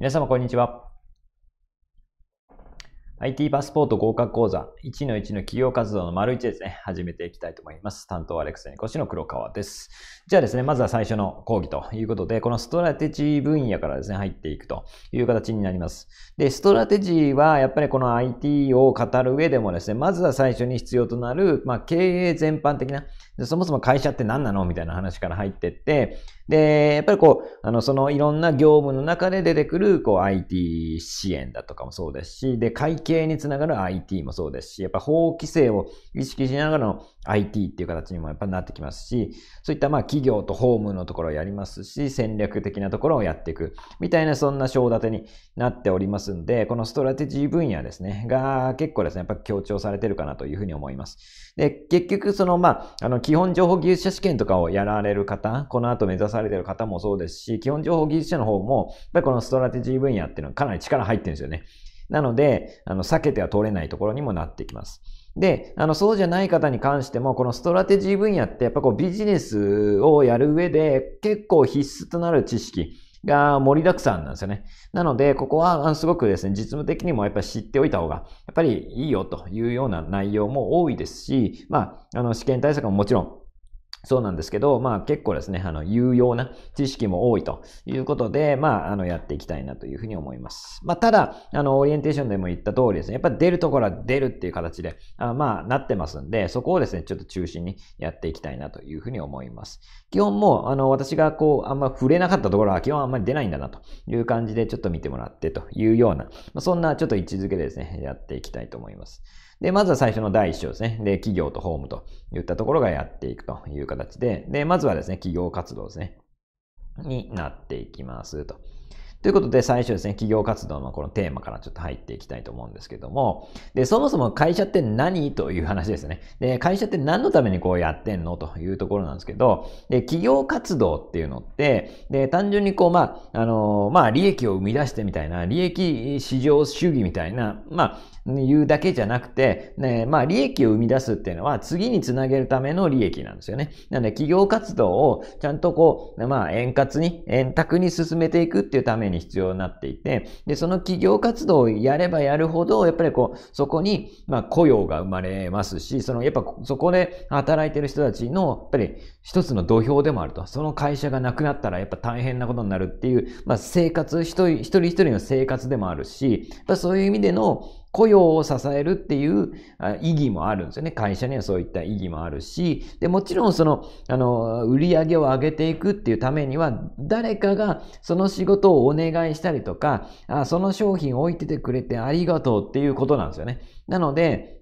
皆様こんにちは。IT パスポート合格講座1の1の企業活動の丸1ですね、始めていきたいと思います。担当アレクセニコしの黒川です。じゃあですね、まずは最初の講義ということで、このストラテジー分野からですね、入っていくという形になります。で、ストラテジーはやっぱりこの IT を語る上でもですね、まずは最初に必要となる、まあ、経営全般的な、そもそも会社って何なのみたいな話から入ってって、で、やっぱりこう、あの、そのいろんな業務の中で出てくる、こう、IT 支援だとかもそうですし、で、会計につながる IT もそうですし、やっぱ法規制を意識しながらの IT っていう形にもやっぱなってきますし、そういったまあ企業と法務のところをやりますし、戦略的なところをやっていく、みたいなそんな章立てになっておりますんで、このストラテジー分野ですね、が結構ですね、やっぱ強調されてるかなというふうに思います。で、結局そのまあ、あの、基本情報技術者試験とかをやられる方、この後目指さされてる方もそうですし、基本情報技術者の方も、やっぱりこのストラテジー分野っていうのはかなり力入ってるんですよね。なので、あの、避けては通れないところにもなってきます。で、あの、そうじゃない方に関しても、このストラテジー分野ってやっぱこうビジネスをやる上で結構必須となる知識、が盛りだくさんなんですよね。なので、ここはすごくですね、実務的にもやっぱり知っておいた方が、やっぱりいいよというような内容も多いですし、まあ、あの、試験対策ももちろんそうなんですけど、まあ結構ですね、あの、有用な知識も多いということで、まあ、あの、やっていきたいなというふうに思います。まあ、ただ、あの、オリエンテーションでも言った通りですね、やっぱ出るところは出るっていう形で、あまあ、なってますんで、そこをですね、ちょっと中心にやっていきたいなというふうに思います。基本も、あの、私がこう、あんま触れなかったところは基本あんまり出ないんだなという感じで、ちょっと見てもらってというような、まあ、そんなちょっと位置づけでですね、やっていきたいと思います。で、まずは最初の第1章ですね。で、企業とホームといったところがやっていくという形で、で、まずはですね、企業活動ですね。になっていきますと。ということで、最初ですね、企業活動のこのテーマからちょっと入っていきたいと思うんですけども、で、そもそも会社って何という話ですね。で、会社って何のためにこうやってんのというところなんですけど、で、企業活動っていうのって、で、単純にこう、まあ、あの、まあ、利益を生み出してみたいな、利益市場主義みたいな、まあ、言うだけじゃなくて、ね、まあ、利益を生み出すっていうのは、次につなげるための利益なんですよね。なので、企業活動をちゃんとこう、まあ、円滑に、円卓に進めていくっていうためめに必要になっていて、で、その企業活動をやればやるほど、やっぱりこう、そこに、まあ、雇用が生まれますし、その、やっぱそこで働いてる人たちの、やっぱり一つの土俵でもあると。その会社がなくなったら、やっぱ大変なことになるっていう、まあ、生活、一人一人の生活でもあるし、やっぱそういう意味での、雇用を支えるっていう意義もあるんですよね。会社にはそういった意義もあるし、で、もちろんその、あの、売り上げを上げていくっていうためには、誰かがその仕事をお願いしたりとか、あその商品を置いててくれてありがとうっていうことなんですよね。なので、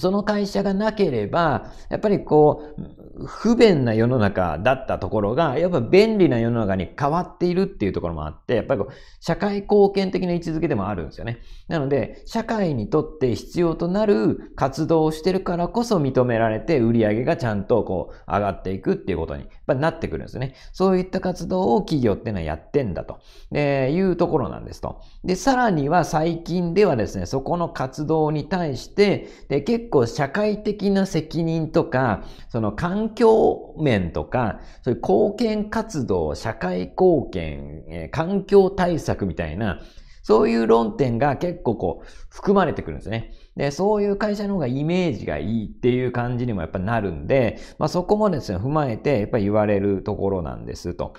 その会社がなければ、やっぱりこう、不便な世の中だったところが、やっぱ便利な世の中に変わっているっていうところもあって、やっぱりこう、社会貢献的な位置づけでもあるんですよね。なので、社会にとって必要となる活動をしてるからこそ認められて、売り上げがちゃんとこう、上がっていくっていうことに、やなってくるんですね。そういった活動を企業っていうのはやってんだと、えいうところなんですと。で、さらには最近ではですね、そこの活動に対して、で結結構社会的な責任とか、その環境面とか、そういう貢献活動、社会貢献、え環境対策みたいな、そういう論点が結構こう、含まれてくるんですね。で、そういう会社の方がイメージがいいっていう感じにもやっぱなるんで、まあそこもですね、踏まえて、やっぱり言われるところなんですと。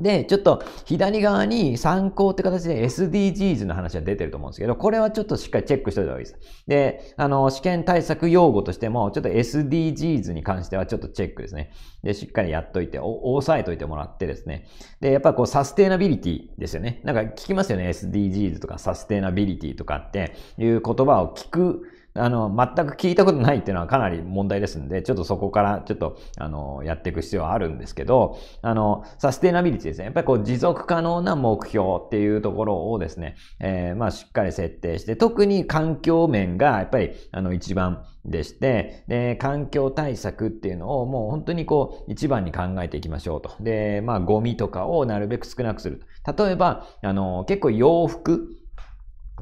で、ちょっと左側に参考って形で SDGs の話は出てると思うんですけど、これはちょっとしっかりチェックしておいた方がいいです。で、あの、試験対策用語としても、ちょっと SDGs に関してはちょっとチェックですね。で、しっかりやっといて、押さえといてもらってですね。で、やっぱこうサステイナビリティですよね。なんか聞きますよね。SDGs とかサステイナビリティとかっていう言葉を聞くあの、全く聞いたことないっていうのはかなり問題ですんで、ちょっとそこからちょっと、あの、やっていく必要はあるんですけど、あの、サステナビリティですね。やっぱりこう、持続可能な目標っていうところをですね、えー、まあ、しっかり設定して、特に環境面がやっぱり、あの、一番でして、で、環境対策っていうのをもう本当にこう、一番に考えていきましょうと。で、まあ、ゴミとかをなるべく少なくする。例えば、あの、結構洋服、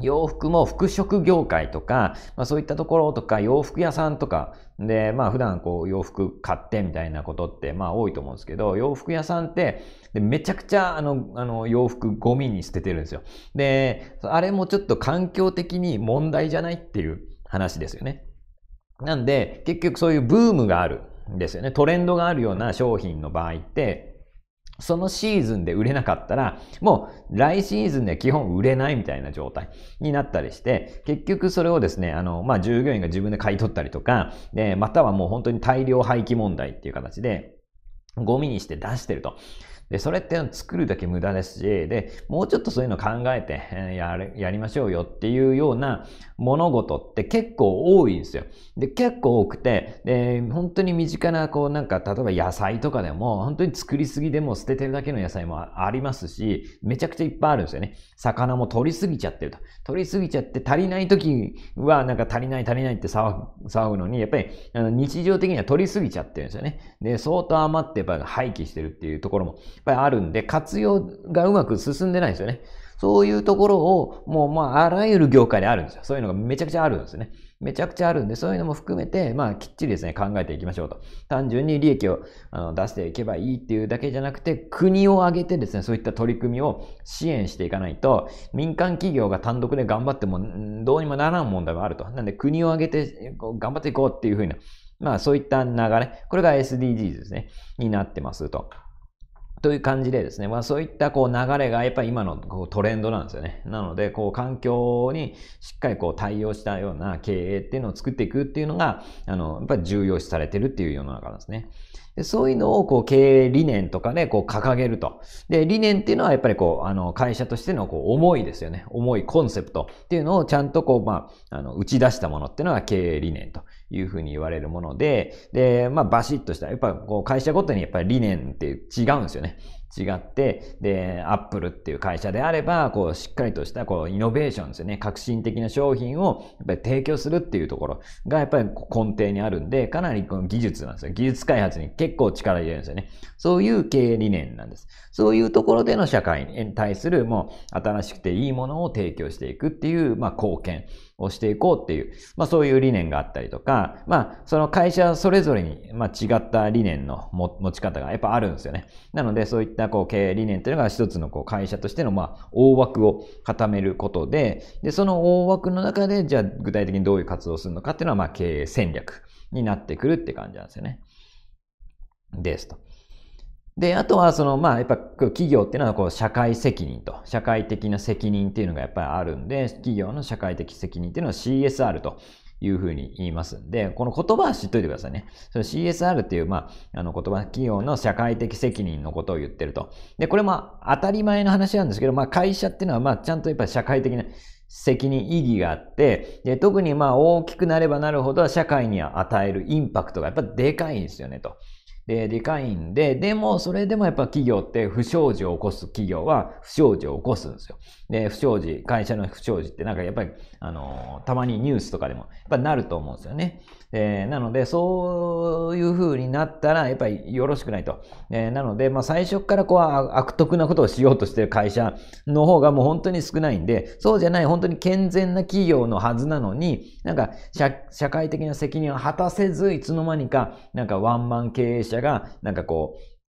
洋服も服飾業界とか、まあ、そういったところとか洋服屋さんとかで、まあ普段こう洋服買ってみたいなことってまあ多いと思うんですけど、洋服屋さんってめちゃくちゃあのあの洋服ゴミに捨ててるんですよ。で、あれもちょっと環境的に問題じゃないっていう話ですよね。なんで結局そういうブームがあるんですよね。トレンドがあるような商品の場合って、そのシーズンで売れなかったら、もう来シーズンで基本売れないみたいな状態になったりして、結局それをですね、あの、まあ、従業員が自分で買い取ったりとか、で、またはもう本当に大量廃棄問題っていう形で、ゴミにして出してると。で、それって作るだけ無駄ですし、で、もうちょっとそういうの考えてややりましょうよっていうような物事って結構多いんですよ。で、結構多くて、で、本当に身近な、こうなんか、例えば野菜とかでも、本当に作りすぎでも捨ててるだけの野菜もありますし、めちゃくちゃいっぱいあるんですよね。魚も取りすぎちゃってると。取りすぎちゃって足りない時は、なんか足りない足りないって騒ぐ騒ぐのに、やっぱりあの日常的には取りすぎちゃってるんですよね。で、相当余ってやっぱ廃棄してるっていうところもっぱいあるんで、活用がうまく進んでないんですよね。そういうところを、もう、まあ、あらゆる業界であるんですよ。そういうのがめちゃくちゃあるんですね。めちゃくちゃあるんで、そういうのも含めて、まあ、きっちりですね、考えていきましょうと。単純に利益をあの出していけばいいっていうだけじゃなくて、国を挙げてですね、そういった取り組みを支援していかないと、民間企業が単独で頑張っても、どうにもならん問題もあると。なんで、国を挙げて、頑張っていこうっていうふうな、まあ、そういった流れ、これが SDGs ですね、になってますと。という感じでですね、まあそういったこう流れがやっぱり今のこうトレンドなんですよね。なので、こう環境にしっかりこう対応したような経営っていうのを作っていくっていうのが、あの、やっぱり重要視されてるっていう世の中なんですね。そういうのをこう経営理念とかね、こう掲げると。で、理念っていうのはやっぱりこう、あの、会社としてのこう思いですよね。思い、コンセプトっていうのをちゃんとこう、まあ、あの、打ち出したものっていうのが経営理念というふうに言われるもので、で、まあ、バシッとした、やっぱこう、会社ごとにやっぱり理念って違うんですよね。違って、で、アップルっていう会社であれば、こう、しっかりとした、こう、イノベーションですよね。革新的な商品を、やっぱり提供するっていうところが、やっぱり根底にあるんで、かなりこの技術なんですよ。技術開発に結構力入れるんですよね。そういう経営理念なんです。そういうところでの社会に対する、もう、新しくていいものを提供していくっていう、まあ、貢献。をしていこうっていう、まあそういう理念があったりとか、まあその会社それぞれに、ま違った理念の持ち方がやっぱあるんですよね。なのでそういったこう経営理念というのが一つのこう会社としてのまあ大枠を固めることで、で、その大枠の中でじゃあ具体的にどういう活動をするのかっていうのはまあ経営戦略になってくるって感じなんですよね。ですと。で、あとは、その、まあ、やっぱ、企業っていうのは、こう、社会責任と、社会的な責任っていうのがやっぱりあるんで、企業の社会的責任っていうのは CSR というふうに言いますんで、この言葉は知っといてくださいね。CSR っていう、まあ、あの言葉、企業の社会的責任のことを言ってると。で、これも当たり前の話なんですけど、まあ、会社っていうのは、まあ、ちゃんとやっぱり社会的な責任意義があって、で、特にまあ、大きくなればなるほど、社会には与えるインパクトがやっぱでかいんですよね、と。えー、かいんで、でも、それでもやっぱ企業って不祥事を起こす企業は不祥事を起こすんですよ。で、不祥事、会社の不祥事ってなんかやっぱり、あのー、たまにニュースとかでもやっぱなると思うんですよね。えー、なので、そういう風になったら、やっぱりよろしくないと。えー、なので、まあ、最初からこう、悪徳なことをしようとしてる会社の方がもう本当に少ないんで、そうじゃない、本当に健全な企業のはずなのに、なんか社、社会的な責任を果たせず、いつの間にか、なんかワンマン経営者が、なんかこう、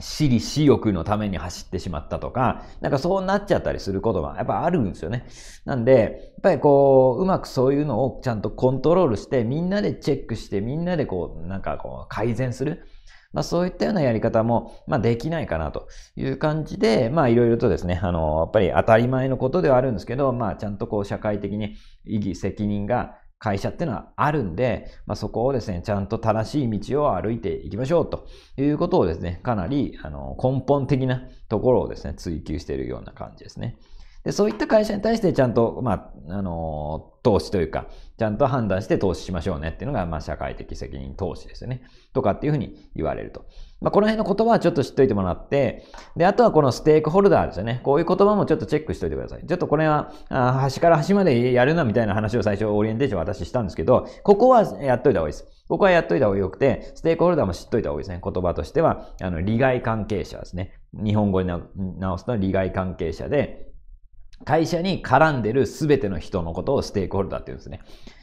私利私欲のために走ってしまったとか、なんかそうなっちゃったりすることがやっぱあるんですよね。なんで、やっぱりこう、うまくそういうのをちゃんとコントロールして、みんなでチェックして、みんなでこう、なんかこう、改善する。まあそういったようなやり方も、まあできないかなという感じで、まあいろいろとですね、あの、やっぱり当たり前のことではあるんですけど、まあちゃんとこう社会的に意義、責任が会社っていうのはあるんで、まあ、そこをですね、ちゃんと正しい道を歩いていきましょうということをですね、かなりあの根本的なところをですね、追求しているような感じですね。でそういった会社に対してちゃんと、まあ、あのー、投資というか、ちゃんと判断して投資しましょうねっていうのが、まあ、社会的責任投資ですよね。とかっていうふうに言われると。まあ、この辺の言葉はちょっと知っといてもらって、で、あとはこのステークホルダーですよね。こういう言葉もちょっとチェックしといてください。ちょっとこれは、あ端から端までやるなみたいな話を最初オリエンテーション私したんですけど、ここはやっといた方がいいです。ここはやっといた方がよくて、ステークホルダーも知っといた方がいいですね。言葉としては、あの、利害関係者ですね。日本語に直すと利害関係者で、会社に絡んでる全ての人のことをステークホルダーって言うんですね。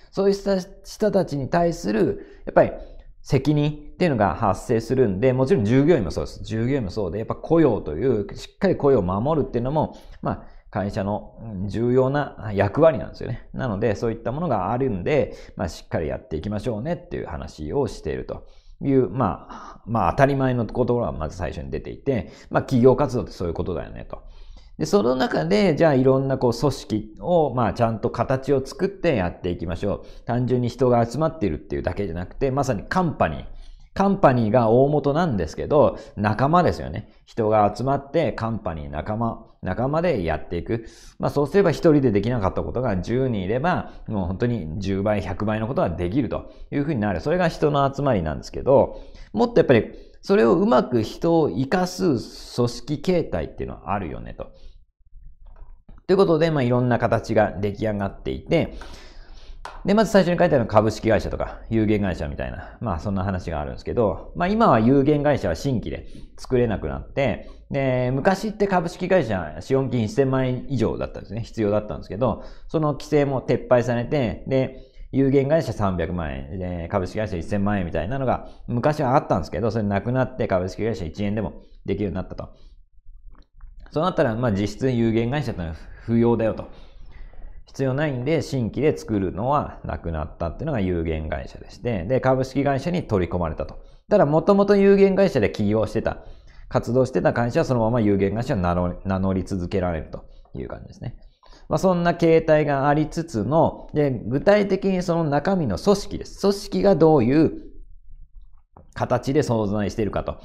そうした人たちに対する、やっぱり責任っていうのが発生するんで、もちろん従業員もそうです。従業員もそうで、やっぱ雇用という、しっかり雇用を守るっていうのも、まあ、会社の重要な役割なんですよね。なので、そういったものがあるんで、まあ、しっかりやっていきましょうねっていう話をしていると。いう、まあ、まあ、当たり前のところはまず最初に出ていて、まあ、企業活動ってそういうことだよね、と。で、その中で、じゃあいろんなこう組織を、まあちゃんと形を作ってやっていきましょう。単純に人が集まっているっていうだけじゃなくて、まさにカンパニー。カンパニーが大元なんですけど、仲間ですよね。人が集まって、カンパニー仲間、仲間でやっていく。まあそうすれば一人でできなかったことが10人いれば、もう本当に10倍、100倍のことができるというふうになる。それが人の集まりなんですけど、もっとやっぱりそれをうまく人を生かす組織形態っていうのはあるよねと。ということで、まあ、いろんな形が出来上がっていて、で、まず最初に書いてあるのは株式会社とか有限会社みたいな、まあそんな話があるんですけど、まあ今は有限会社は新規で作れなくなって、で、昔って株式会社資本金1000万円以上だったんですね。必要だったんですけど、その規制も撤廃されて、で、有限会社300万円、株式会社1000万円みたいなのが昔はあったんですけど、それなくなって株式会社1円でもできるようになったと。そうなったら、まあ実質有限会社というのは不要だよと。必要ないんで、新規で作るのはなくなったっていうのが有限会社でして、で、株式会社に取り込まれたと。ただ、もともと有限会社で起業してた、活動してた会社はそのまま有限会社を名乗り続けられるという感じですね。まあ、そんな形態がありつつの、で、具体的にその中身の組織です。組織がどういう形で存在しているかと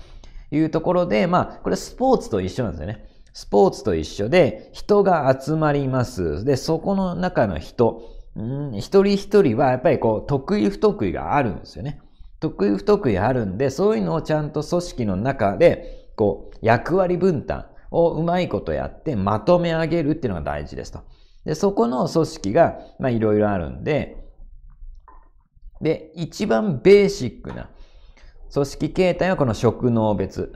いうところで、まあ、これスポーツと一緒なんですよね。スポーツと一緒で、人が集まります。で、そこの中の人、ん、一人一人はやっぱりこう、得意不得意があるんですよね。得意不得意あるんで、そういうのをちゃんと組織の中で、こう、役割分担。をうまいことやってまとめ上げるっていうのが大事ですと。で、そこの組織が、まあ、いろいろあるんで、で、一番ベーシックな組織形態はこの職能別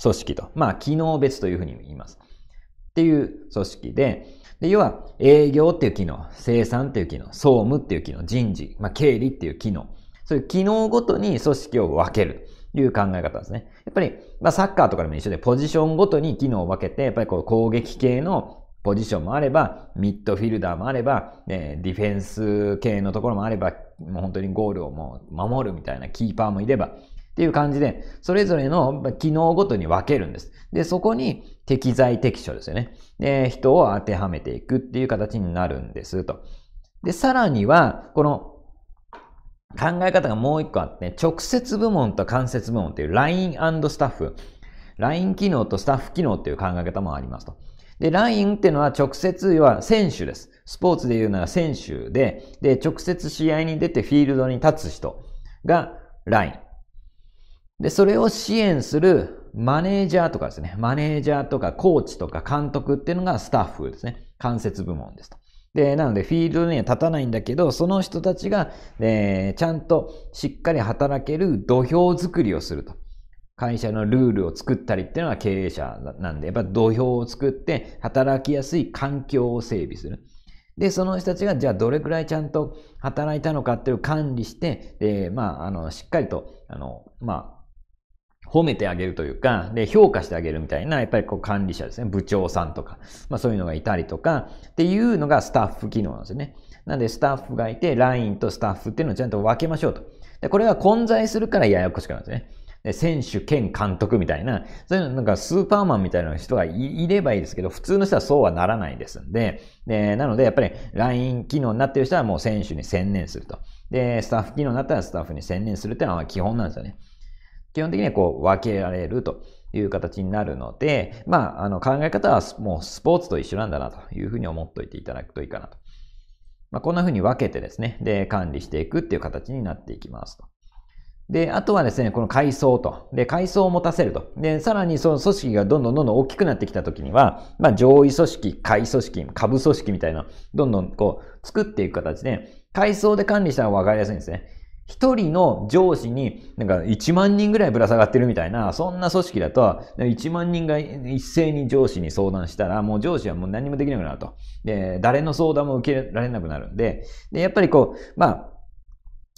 組織と、まあ、機能別というふうに言います。っていう組織で、で要は営業っていう機能、生産っていう機能、総務っていう機能、人事、まあ、経理っていう機能、そういう機能ごとに組織を分ける。いう考え方ですね。やっぱり、まあ、サッカーとかでも一緒で、ポジションごとに機能を分けて、やっぱりこう攻撃系のポジションもあれば、ミッドフィルダーもあれば、えー、ディフェンス系のところもあれば、もう本当にゴールをもう守るみたいなキーパーもいれば、っていう感じで、それぞれの機能ごとに分けるんです。で、そこに適材適所ですよね。で、人を当てはめていくっていう形になるんですと。で、さらには、この考え方がもう一個あって、直接部門と間接部門っていう LINE& スタッフ。LINE 機能とスタッフ機能っていう考え方もありますと。で、LINE っていうのは直接、要は選手です。スポーツで言うなら選手で、で、直接試合に出てフィールドに立つ人が LINE。で、それを支援するマネージャーとかですね。マネージャーとかコーチとか監督っていうのがスタッフですね。間接部門ですと。で、なのでフィールドには立たないんだけど、その人たちが、えー、ちゃんとしっかり働ける土俵作りをすると。会社のルールを作ったりっていうのは経営者なんで、やっぱ土俵を作って働きやすい環境を整備する。で、その人たちがじゃあどれくらいちゃんと働いたのかっていう管理して、えまあ、あの、しっかりと、あの、まあ、褒めてあげるというか、で、評価してあげるみたいな、やっぱりこう管理者ですね、部長さんとか、まあそういうのがいたりとか、っていうのがスタッフ機能なんですよね。なんでスタッフがいて、LINE とスタッフっていうのをちゃんと分けましょうと。で、これは混在するからややこしくなるんですね。で、選手兼監督みたいな、そういうのなんかスーパーマンみたいな人がいればいいですけど、普通の人はそうはならないですんで、で、なのでやっぱり LINE 機能になってる人はもう選手に専念すると。で、スタッフ機能になったらスタッフに専念するっていうのは基本なんですよね。基本的にはこう分けられるという形になるので、まあ、あの考え方はもうスポーツと一緒なんだなというふうに思っておいていただくといいかなと。まあ、こんなふうに分けてですね、で、管理していくっていう形になっていきますと。で、あとはですね、この階層と。で、階層を持たせると。で、さらにその組織がどんどんどんどん大きくなってきたときには、まあ、上位組織、下位組織、下部組織みたいな、どんどんこう、作っていく形で、階層で管理したら分かりやすいんですね。一人の上司になんか1万人ぐらいぶら下がってるみたいな、そんな組織だと、1万人が一斉に上司に相談したら、もう上司はもう何もできなくなると。で、誰の相談も受けられなくなるんで、で、やっぱりこう、まあ、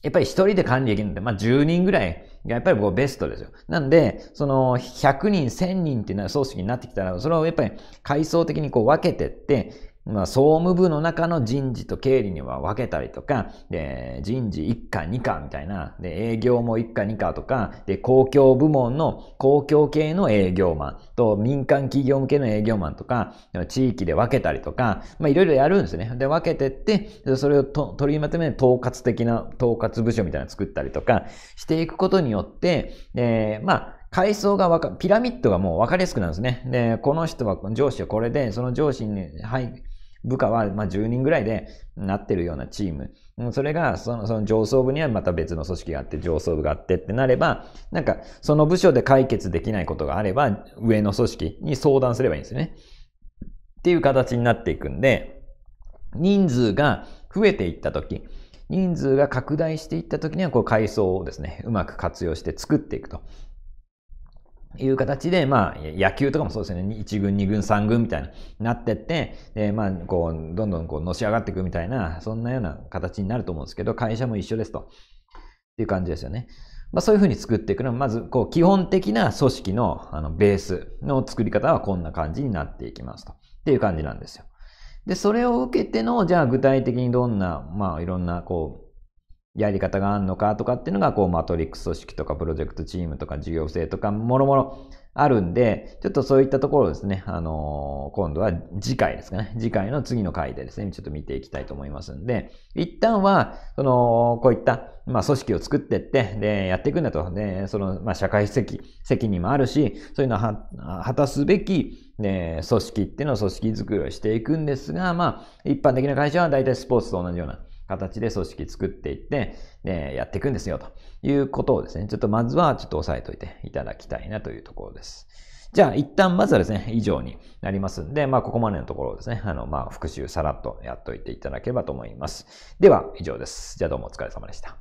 やっぱり一人で管理できるので、まあ10人ぐらいがやっぱりこうベストですよ。なんで、その100人、1000人っていうのは組織になってきたら、それをやっぱり階層的にこう分けてって、まあ、総務部の中の人事と経理には分けたりとか、で、人事1課2課みたいな、で、営業も1課2課とか、で、公共部門の公共系の営業マンと民間企業向けの営業マンとか、地域で分けたりとか、まあ、いろいろやるんですね。で、分けてって、それをと取りまとめ統括的な、統括部署みたいなの作ったりとか、していくことによって、で、まあ、階層がわか、ピラミッドがもう分かりやすくなるんですね。で、この人は、上司はこれで、その上司に、はい、部下はま10人ぐらいでなってるようなチーム。それが、その、その上層部にはまた別の組織があって、上層部があってってなれば、なんか、その部署で解決できないことがあれば、上の組織に相談すればいいんですよね。っていう形になっていくんで、人数が増えていったとき、人数が拡大していったときには、こう、階層をですね、うまく活用して作っていくと。いう形で、まあ、野球とかもそうですよね。1軍、2軍、3軍みたいになってって、で、まあ、こう、どんどんこう、のし上がっていくみたいな、そんなような形になると思うんですけど、会社も一緒ですと。っていう感じですよね。まあ、そういうふうに作っていくのは、まず、こう、基本的な組織の、あの、ベースの作り方はこんな感じになっていきますと。っていう感じなんですよ。で、それを受けての、じゃあ具体的にどんな、まあ、いろんな、こう、やり方があるのかとかっていうのが、こう、マトリックス組織とかプロジェクトチームとか事業性とか、もろもろあるんで、ちょっとそういったところですね、あのー、今度は次回ですかね、次回の次の回でですね、ちょっと見ていきたいと思いますんで、一旦は、その、こういった、まあ、組織を作ってって、で、やっていくんだと、で、その、まあ、社会責任もあるし、そういうのは、果たすべき、ね、組織っていうのを組織作りをしていくんですが、まあ、一般的な会社は大体スポーツと同じような、形で組織作っていって、ね、やっていくんですよということをですね、ちょっとまずはちょっと押さえといていただきたいなというところです。じゃあ一旦まずはですね、以上になりますんで、まあここまでのところをですね、あのまあ復習さらっとやっといていただければと思います。では以上です。じゃあどうもお疲れ様でした。